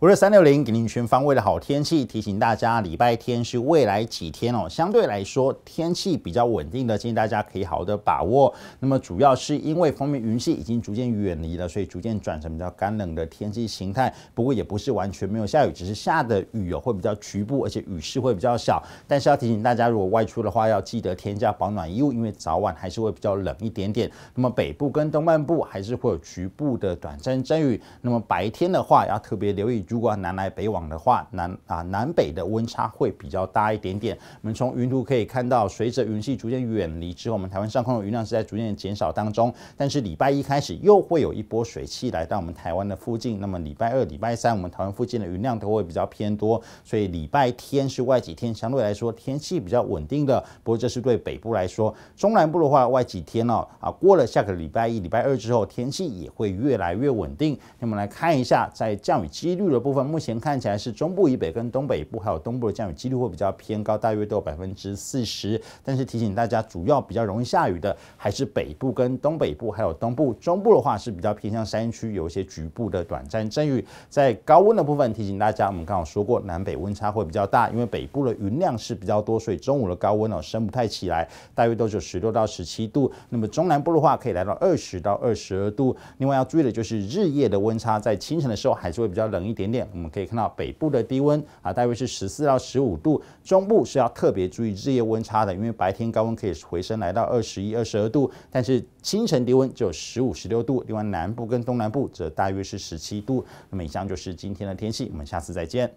我是三六零，给您全方位的好天气提醒大家，礼拜天是未来几天哦，相对来说天气比较稳定的，建议大家可以好的把握。那么主要是因为方面云系已经逐渐远离了，所以逐渐转成比较干冷的天气形态。不过也不是完全没有下雨，只是下的雨哦会比较局部，而且雨势会比较小。但是要提醒大家，如果外出的话，要记得添加保暖衣物，因为早晚还是会比较冷一点点。那么北部跟东半部还是会有局部的短暂阵雨。那么白天的话，要特别留意。如果南来北往的话，南啊南北的温差会比较大一点点。我们从云图可以看到，随着云系逐渐远离之后，我们台湾上空的云量是在逐渐减少当中。但是礼拜一开始又会有一波水汽来到我们台湾的附近。那么礼拜二、礼拜三，我们台湾附近的云量都会比较偏多。所以礼拜天是外几天，相对来说天气比较稳定的。不过这是对北部来说，中南部的话外几天哦、啊，过了下个礼拜一、礼拜二之后，天气也会越来越稳定。那么来看一下，在降雨几率的。部分目前看起来是中部以北、跟东北部还有东部的降雨几率会比较偏高，大约都有百分之四十。但是提醒大家，主要比较容易下雨的还是北部跟东北部，还有东部。中部的话是比较偏向山区，有一些局部的短暂阵雨。在高温的部分，提醒大家，我们刚好说过，南北温差会比较大，因为北部的云量是比较多，所以中午的高温哦升不太起来，大约都是十六到十七度。那么中南部的话可以来到二十到二十二度。另外要注意的就是日夜的温差，在清晨的时候还是会比较冷一点。我们可以看到北部的低温啊，大约是十四到十五度，中部是要特别注意日夜温差的，因为白天高温可以回升来到二十一、二十二度，但是清晨低温只有十五、十六度。另外南部跟东南部则大约是十七度。那么以上就是今天的天气，我们下次再见。